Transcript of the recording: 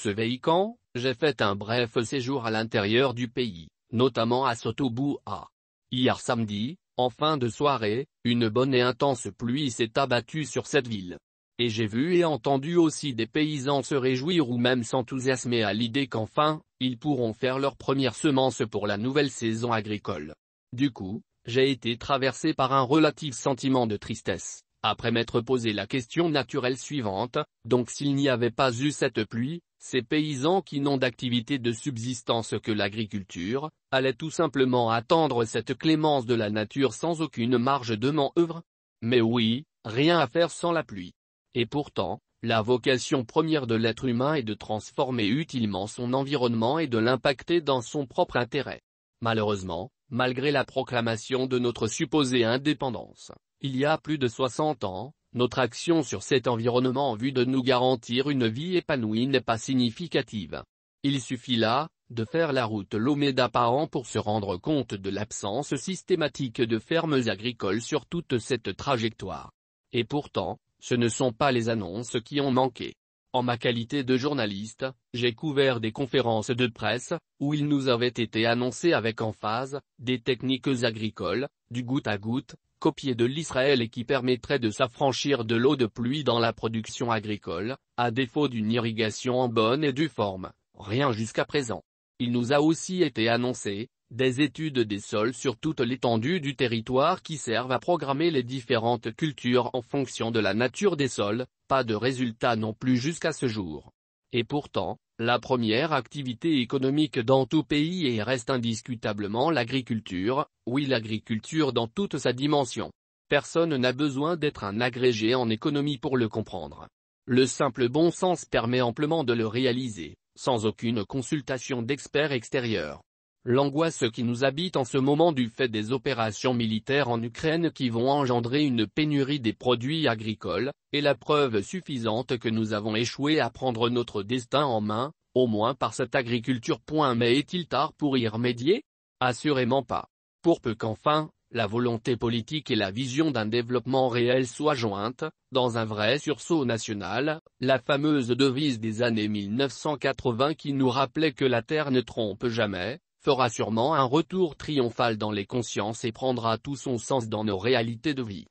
Ce véhicule, j'ai fait un bref séjour à l'intérieur du pays, notamment à Sotobuha. Hier samedi, en fin de soirée, une bonne et intense pluie s'est abattue sur cette ville. Et j'ai vu et entendu aussi des paysans se réjouir ou même s'enthousiasmer à l'idée qu'enfin, ils pourront faire leur première semence pour la nouvelle saison agricole. Du coup, j'ai été traversé par un relatif sentiment de tristesse, après m'être posé la question naturelle suivante, donc s'il n'y avait pas eu cette pluie, ces paysans qui n'ont d'activité de subsistance que l'agriculture, allaient tout simplement attendre cette clémence de la nature sans aucune marge de manœuvre. Mais oui, rien à faire sans la pluie. Et pourtant, la vocation première de l'être humain est de transformer utilement son environnement et de l'impacter dans son propre intérêt. Malheureusement, malgré la proclamation de notre supposée indépendance, il y a plus de 60 ans, notre action sur cet environnement en vue de nous garantir une vie épanouie n'est pas significative. Il suffit là, de faire la route lomé par pour se rendre compte de l'absence systématique de fermes agricoles sur toute cette trajectoire. Et pourtant, ce ne sont pas les annonces qui ont manqué. En ma qualité de journaliste, j'ai couvert des conférences de presse, où il nous avait été annoncé avec emphase, des techniques agricoles, du goutte à goutte, copiées de l'Israël et qui permettraient de s'affranchir de l'eau de pluie dans la production agricole, à défaut d'une irrigation en bonne et due forme. Rien jusqu'à présent. Il nous a aussi été annoncé, des études des sols sur toute l'étendue du territoire qui servent à programmer les différentes cultures en fonction de la nature des sols, pas de résultats non plus jusqu'à ce jour. Et pourtant, la première activité économique dans tout pays et reste indiscutablement l'agriculture, oui l'agriculture dans toute sa dimension. Personne n'a besoin d'être un agrégé en économie pour le comprendre. Le simple bon sens permet amplement de le réaliser, sans aucune consultation d'experts extérieurs l'angoisse qui nous habite en ce moment du fait des opérations militaires en Ukraine qui vont engendrer une pénurie des produits agricoles, est la preuve suffisante que nous avons échoué à prendre notre destin en main, au moins par cette agriculture. Mais est-il tard pour y remédier Assurément pas. Pour peu qu'enfin, la volonté politique et la vision d'un développement réel soient jointes, dans un vrai sursaut national, la fameuse devise des années 1980 qui nous rappelait que la Terre ne trompe jamais, fera sûrement un retour triomphal dans les consciences et prendra tout son sens dans nos réalités de vie.